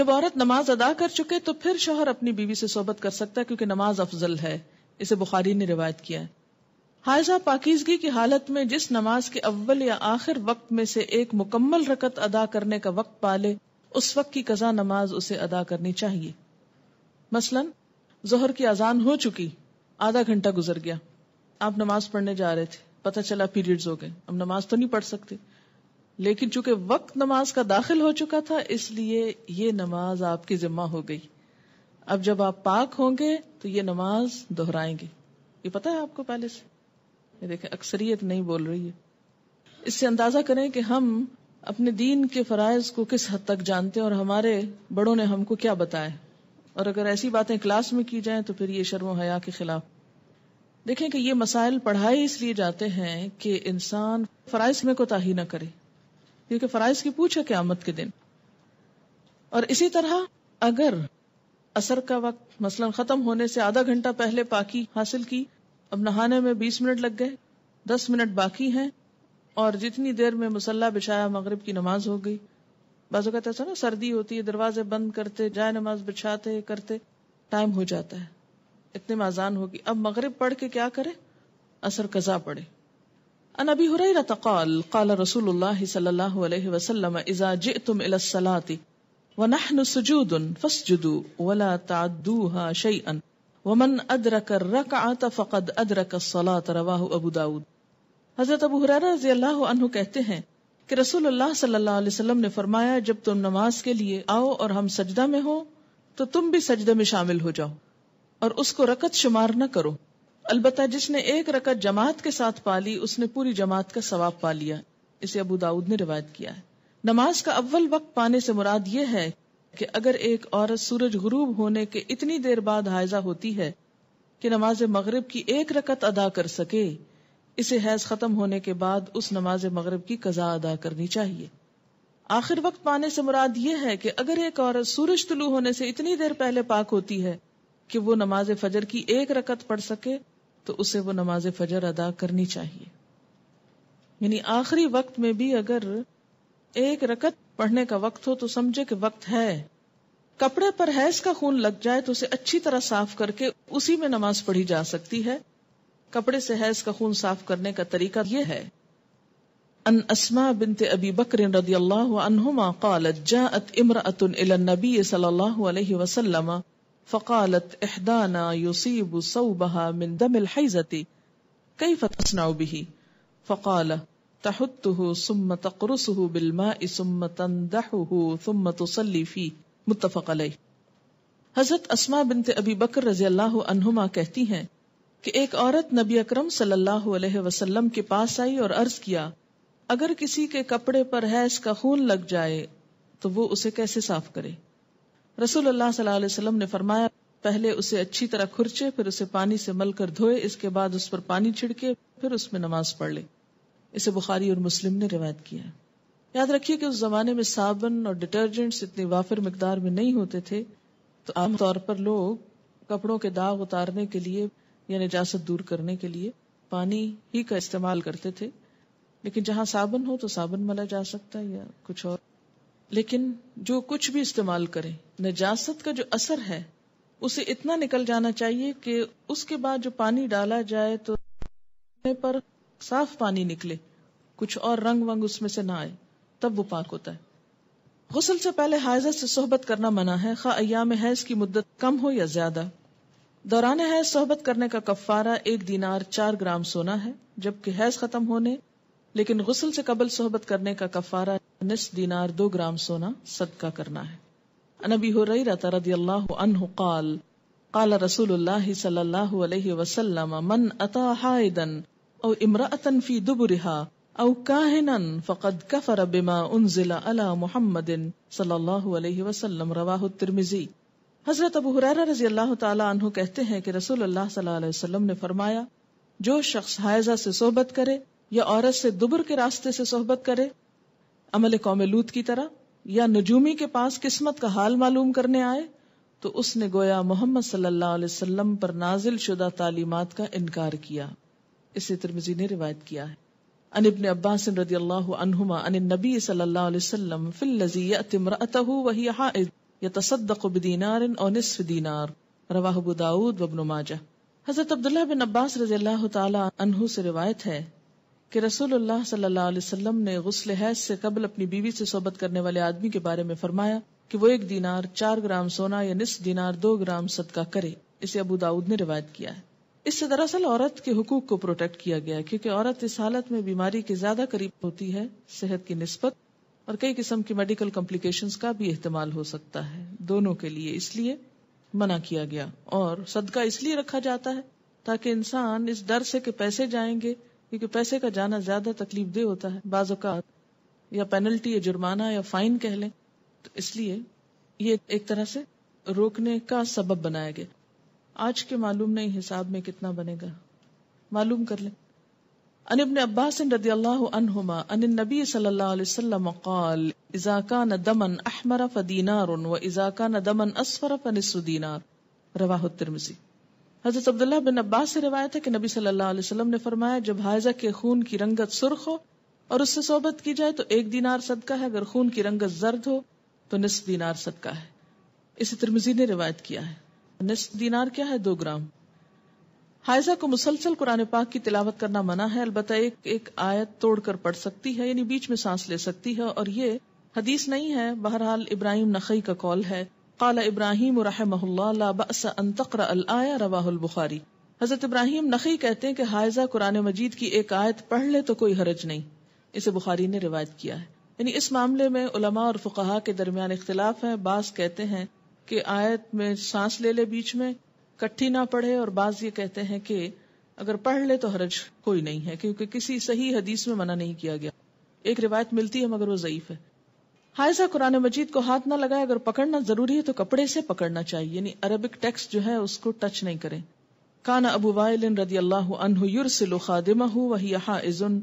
जब औरत नमाज अदा कर चुके तो फिर शोहर अपनी बीवी से सोबत कर सकता है क्योंकि नमाज अफजल है इसे बुखारी ने रिवायत किया है हाजा पाकिजगी की हालत में जिस नमाज के अव्वल या आखिर वक्त में से एक मुकम्मल रकत अदा करने का वक्त पाले उस वक्त की कजा नमाज उसे अदा करनी चाहिए मसलन जहर की अजान हो चुकी आधा घंटा गुजर गया आप नमाज पढ़ने जा रहे थे पता चला पीरियड्स हो गए अब नमाज तो नहीं पढ़ सकते लेकिन चूंकि वक्त नमाज का दाखिल हो चुका था इसलिए ये नमाज आपकी जिम्मा हो गई अब जब आप पाक होंगे तो ये नमाज दोहराएंगे ये पता है आपको पहले से ये देखें अक्सरियत नहीं बोल रही है इससे अंदाजा करें कि हम अपने दीन के फरज को किस हद तक जानते हैं और हमारे बड़ों ने हमको क्या बताया और अगर ऐसी बातें क्लास में की जाए तो फिर ये शर्म हया के खिलाफ देखें कि ये मसाइल पढ़ाए इसलिए जाते हैं कि इंसान फराइज में कोताही ना करे क्योंकि फराइज की पूछ है क्या के दिन और इसी तरह अगर असर का वक्त मसलन खत्म होने से आधा घंटा पहले पाकी हासिल की अब नहाने में बीस मिनट लग गए दस मिनट बाकी हैं और जितनी देर में मुसल्ला बिछाया मगरिब की नमाज हो गई बाजू का ऐसा ना सर्दी होती है दरवाजे बंद करते जाए नमाज बिछाते करते टाइम हो जाता है इतने में आजान होगी अब मगरिब पढ़ के क्या करे असर कजा पड़े अन अबी हुरैरा तकाल काला रसूलुल्लाह सल्लल्लाहु अलैहि वसल्लम इजा जिअतुम इला सलाति वनहन सुजूदन फसजुदू वला तादूहा शयअन वमन अदरक रकअत फकद अदरक सलात रवाह अबू दाऊद हजरत अबू हुरैरा रजी अल्लाह अनहु कहते हैं कि रसूलुल्लाह सल्लल्लाहु अलैहि वसल्लम ने फरमाया जब तुम नमाज के लिए आओ और हम सजदा में हो तो तुम भी सजदे में शामिल हो जाओ और उसको रकत शुमार न करो अलबत्ता जिसने एक रकत जमात के साथ पाली उसने पूरी जमात का सवाब पा लिया इसे अबू दाऊद ने रिवायत किया है नमाज का अव्वल वक्त पाने से मुराद ये है कि अगर एक औरत सूरज गुरूब होने के इतनी देर बाद हायजा होती है कि नमाज मगरब की एक रकत अदा कर सके इसे हैज खत्म होने के बाद उस नमाज मगरब की कजा अदा करनी चाहिए आखिर वक्त पाने से मुराद ये है कि अगर एक औरत सूरज तुलू होने से इतनी देर पहले पाक होती है कि वो नमाज फजर की एक रकत पढ़ सके तो उसे वो नमाज फजर अदा करनी चाहिए यानी आखिरी वक्त में भी अगर एक रकत पढ़ने का वक्त हो तो समझे कि वक्त है कपड़े पर हैज का खून लग जाए तो उसे अच्छी तरह साफ करके उसी में नमाज पढ़ी जा सकती है कपड़े से हैज का खून साफ करने का तरीका यह है ان اسماء بنت ابي بكر رضي الله عنهما قالت جاءت امراه الى النبي صلى الله عليه وسلم فقالت احدانا يصيب صوبها من دم الحيضه كيف تصنع به فقال तहुत्तुहु सुम्म तकरुसुहु बिलमा सुम्म तंदहुहु सुम्म तुसल्ली फी मुत्तफक अलैह हजरत अस्मा बिनते अबी बकर रजी अल्लाह अनहुमा कहती हैं कि एक औरत नबी अकरम सल्लल्लाहु अलैहि वसल्लम के पास आई और अर्ज किया अगर किसी के कपड़े पर हैज का खून लग जाए तो वो उसे कैसे साफ करे रसूल अल्लाह सल्लल्लाहु अलैहि वसल्लम ने फरमाया पहले उसे अच्छी तरह खुरचे फिर उसे पानी से मल कर धोए इसके बाद उस पर पानी छिड़के फिर उसमें नमाज पढ़ ले इसे बुखारी और मुस्लिम ने रिवायत किया है याद रखिए कि उस जमाने में साबुन और डिटर्जेंट्स इतनी वाफिर मकदार में नहीं होते थे तो आमतौर पर लोग कपड़ों के दाग उतारने के लिए या निजात दूर करने के लिए पानी ही का इस्तेमाल करते थे लेकिन जहां साबुन हो तो साबुन मला जा सकता है या कुछ और लेकिन जो कुछ भी इस्तेमाल करें नजासत का जो असर है उसे इतना निकल जाना चाहिए कि उसके बाद जो पानी डाला जाए तो पर साफ पानी निकले कुछ और रंग वंग उसमें से ना आए तब वो पाक होता है गुसल से पहले हाजत से सोहबत करना मना है खा अयाम हैज की मुद्दत कम हो या ज्यादा दौरान हैज सोहबत करने का कफारा एक दीनार चार ग्राम सोना है जबकि हैज खत्म होने लेकिन गुसल से कबल सोहबत करने का कफारा निस दीनार दो ग्राम सोना सदका करना है अनबी हो रही रहता रदी अल्लाह अनहुकाल قال رسول الله صلى الله عليه وسلم من अता हायदन او امرأة في دبرها او كاهنا فقد كفر بما انزل على محمد صلى الله عليه وسلم رواه الترمذي हजरत अबू हुरैरा रजी अल्लाह तु कहते हैं कि रसूल अल्लाह वसल्लम ने फरमाया जो शख्स हायजा से सोहबत करे या औरत से दुबर के रास्ते से सोहबत करे अमल कौम लूत की तरह या नजूमी के पास किस्मत का हाल मालूम करने आए तो उसने गोया मोहम्मद सल्लल्लाहु अलैहि वसल्लम पर नाजिल शुदा तालीमत का इनकार किया इसे तिरमिजी ने रिवायत किया है अन इब्न अब्बास रदी अल्लाह अनहुमा अन नबी सल्लल्लाहु अलैहि वसल्लम फिल लजी यअति इमरातहु व हाइद यतसद्दक़ बिदीनार और निस्फ दीनार रवाह अबू दाऊद व इब्न माजा हजरत अब्दुल्लाह बिन अब्बास रजी अल्लाह तआला अनहु से रिवायत है कि रसूलुल्लाह सल्लल्लाहु अलैहि वसल्लम ने गुस्ल हैज से कबल अपनी बीवी से सोबत करने वाले आदमी के बारे में फरमाया कि वो एक दीनार चार ग्राम सोना या निस दीनार दो ग्राम सदका करे इसे अबू दाऊद ने रिवायत किया है इससे दरअसल औरत के हकूक को प्रोटेक्ट किया गया है क्योंकि औरत इस हालत में बीमारी के ज्यादा करीब होती है सेहत की नस्बत और कई किस्म की मेडिकल कॉम्प्लिकेशंस का भी इस्तेमाल हो सकता है दोनों के लिए इसलिए मना किया गया और सदका इसलिए रखा जाता है ताकि इंसान इस डर से कि पैसे जाएंगे क्योंकि पैसे का जाना ज्यादा तकलीफ दे होता है बाजात या पेनल्टी या जुर्माना या फाइन कह लें तो इसलिए ये एक तरह से रोकने का सबब बनाया गया आज के मालूम नहीं हिसाब में कितना बनेगा मालूम कर ले अन अब्बास नबी सल्लल्लाहु अलैहि वसल्लम قال اذا كان دما احمر فدينار واذا كان دما اصفر فنصف دينار رواه हजरत अब्दुल्ला बिन अब्बास से रिवायत है कि नबी सल्लल्लाहु अलैहि वसल्लम ने फरमाया जब हाइजा के खून की रंगत सुर्ख हो और उससे सोबत की जाए तो एक दिनार सदका है अगर खून की रंगत जर्द हो तो निस दिनार सदका है इसे तिरमिजी ने रिवायत किया है निस्फ क्या है दो ग्राम हायजा को मुसलसल कुरान पाक की तिलावत करना मना है अलबत् एक, एक आयत तोड़कर पढ़ सकती है यानी बीच में सांस ले सकती है और ये हदीस नहीं है बहरहाल इब्राहिम नखई का कौल है काला इब्राहिम रहमल्लाया रवाहुल बुखारी हजरत इब्राहिम नखी कहते हैं कि हायजा कुरान मजीद की एक आयत पढ़ ले तो कोई हरज नहीं इसे बुखारी ने रिवायत किया है यानी इस मामले में उलमा और फुकाहा के दरमियान इख्तलाफ है बास कहते हैं कि आयत में सांस ले ले बीच में कट्ठी ना पढ़े और बाज ये कहते हैं कि अगर पढ़ ले तो हरज कोई नहीं है क्योंकि किसी सही हदीस में मना नहीं किया गया एक रिवायत मिलती है मगर वो जयीफ है हायसा कुरान मजीद को हाथ ना लगाए अगर पकड़ना जरूरी है तो कपड़े से पकड़ना चाहिए यानी अरबिक टेक्स्ट जो है उसको टच नहीं करें काना अबू वाइलिन रदी अल्लाह अनहु युरसिलु खादिमहु वहिया हाइजुन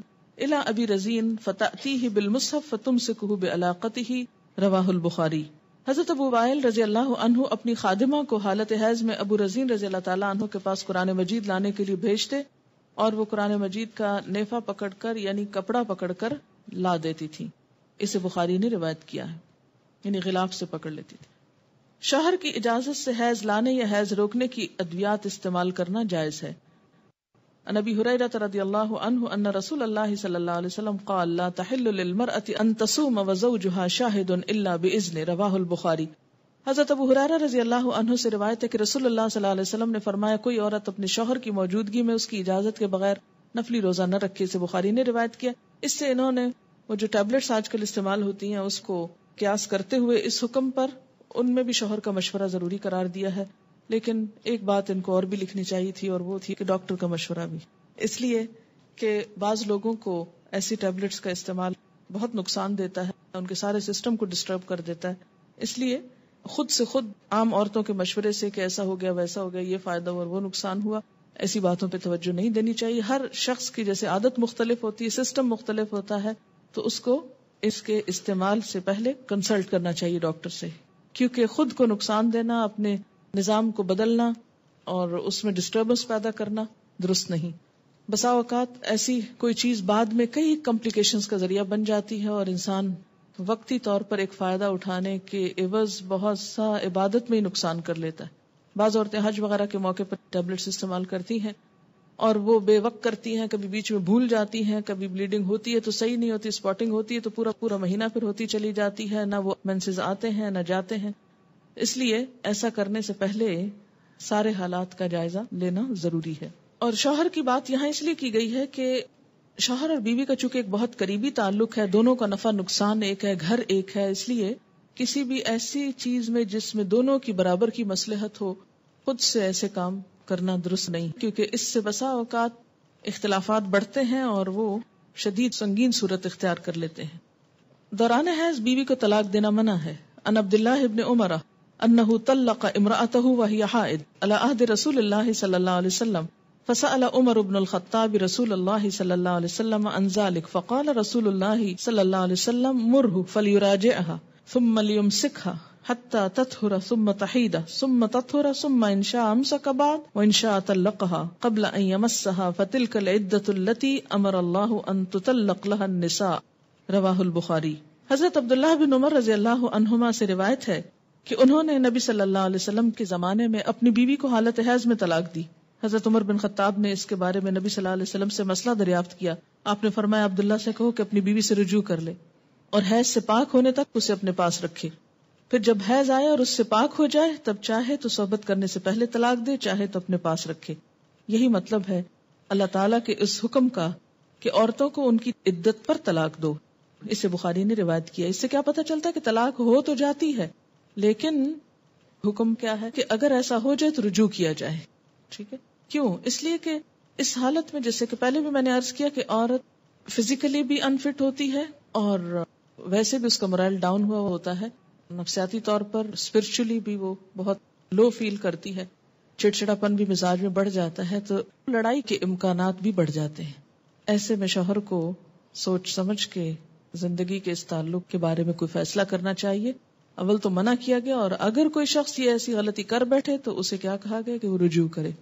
इला अबी रजीन फताती तुम बिल मुसहफ फतुमसिकुहु ही रवाहुल बुखारी हजरत अबू वाइल रजी अल्लाह अनहु अपनी खादिमा को हालत हैज में अबू रजीन रजी अल्लाह ताला अनहु के पास कुरान मजीद लाने के लिए भेजते और वो कुरान मजीद का नेफा पकड़कर यानी कपड़ा पकड़कर ला देती थी इसे बुखारी ने रिवायत किया है यानी गिलाफ से पकड़ लेती थी शहर की इजाजत से हैज लाने या हैज रोकने की अद्वियात इस्तेमाल करना जायज है عن ابي هريره رضي الله عنه ان رسول الله صلى الله عليه وسلم قال لا تحل للمراه ان تصوم وزوجها شاهد الا باذن رواه البخاري हजरत अबू हुरैरा रजी अल्लाह अनहु से रिवायत है कि रसूलुल्लाह सल्लल्लाहु अलैहि वसल्लम ने फरमाया कोई औरत अपने शौहर की मौजूदगी में उसकी इजाजत के बगैर नफली रोजा न रखे इसे बुखारी ने रिवायत किया इससे इन्होंने वो जो टेबलेट्स आजकल इस्तेमाल होती हैं उसको क्यास करते हुए इस हुक्म पर उनमें भी शोहर का मशवरा जरूरी करार दिया है लेकिन एक बात इनको और भी लिखनी चाहिए थी और वो थी कि डॉक्टर का मशवरा भी इसलिए कि बाज लोगों को ऐसी टेबलेट्स का इस्तेमाल बहुत नुकसान देता है उनके सारे सिस्टम को डिस्टर्ब कर देता है इसलिए खुद से खुद आम औरतों के मशवरे से कि ऐसा हो गया वैसा हो गया ये फायदा हुआ और वो नुकसान हुआ ऐसी बातों पर तवज्जो नहीं देनी चाहिए हर शख्स की जैसे आदत मुख्तलिफ होती है सिस्टम मुख्तलिफ होता है तो उसको इसके इस्तेमाल से पहले कंसल्ट करना चाहिए डॉक्टर से क्योंकि खुद को नुकसान देना अपने निज़ाम को बदलना और उसमें डिस्टर्बेंस पैदा करना दुरुस्त नहीं बसा अवकात ऐसी कोई चीज बाद में कई कॉम्प्लिकेशन का जरिया बन जाती है और इंसान वक्ती तौर पर एक फायदा उठाने के एवज बहुत सा इबादत में ही नुकसान कर लेता है बाज औरतें हज वगैरह के मौके पर टेबलेट्स इस्तेमाल करती हैं और वो बेवक करती हैं कभी बीच में भूल जाती हैं कभी ब्लीडिंग होती है तो सही नहीं होती स्पॉटिंग होती है तो पूरा पूरा महीना फिर होती चली जाती है ना वो मेंसेस आते हैं ना जाते हैं इसलिए ऐसा करने से पहले सारे हालात का जायजा लेना जरूरी है और शोहर की बात यहाँ इसलिए की गई है कि शोहर और बीवी का चूंकि एक बहुत करीबी ताल्लुक है दोनों का नफा नुकसान एक है घर एक है इसलिए किसी भी ऐसी चीज में जिसमें दोनों की बराबर की मसलहत हो खुद से ऐसे काम करना दुरुस्त नहीं क्योंकि इससे बसा औकात इख्तलाफा बढ़ते हैं और वो शदीद संगीन सूरत इख्तियार कर लेते हैं दौरान हैज बीवी को तलाक देना मना है अन इबन उमरा أنه طلق امرأته وهي حائد على عهد رسول الله صلى الله عليه وسلم فسأل عمر بن الخطاب رسول الله صلى الله عليه وسلم عن ذلك فقال رسول الله صلى الله عليه وسلم مره فليراجعها ثم ليمسكها حتى تطهر ثم تحيد ثم تطهر ثم إن شاء أمسك بعد وإن شاء طلقها قبل أن يمسها فتلك العدة التي أمر الله أن تطلق لها النساء رواه البخاري حضرت عبداللہ بن عمر رضی اللہ عنہما سے روایت ہے कि उन्होंने नबी सल्लल्लाहु अलैहि वसल्लम के जमाने में अपनी बीवी को हालत हैज में तलाक दी हजरत उमर बिन खत्ताब ने इसके बारे में नबी सल्लल्लाहु अलैहि वसल्लम से मसला दरियाफ्त किया आपने फरमाया अब्दुल्ला से कहो कि अपनी बीवी से रुजू कर ले और हैज से पाक होने तक उसे अपने पास रखे फिर जब हैज आए और उससे पाक हो जाए तब चाहे तो सोहबत करने से पहले तलाक दे चाहे तो अपने पास रखे यही मतलब है अल्लाह ताला के इस हुक्म का कि औरतों को उनकी इद्दत पर तलाक दो इसे बुखारी ने रिवायत किया इससे क्या पता चलता है कि तलाक हो तो जाती है लेकिन हुक्म क्या है कि अगर ऐसा हो जाए तो रुजू किया जाए ठीक है क्यों इसलिए कि इस हालत में जैसे कि पहले भी मैंने अर्ज किया कि औरत फिजिकली भी अनफिट होती है और वैसे भी उसका मोरल डाउन हुआ होता है नफसियाती तौर पर स्पिरिचुअली भी वो बहुत लो फील करती है चिड़चिड़ापन भी मिजाज में बढ़ जाता है तो लड़ाई के इम्कान भी बढ़ जाते हैं ऐसे में शोहर को सोच समझ के जिंदगी के इस ताल्लुक के बारे में कोई फैसला करना चाहिए अवल तो मना किया गया और अगर कोई शख्स ये ऐसी गलती कर बैठे तो उसे क्या कहा गया कि वो रुजू करे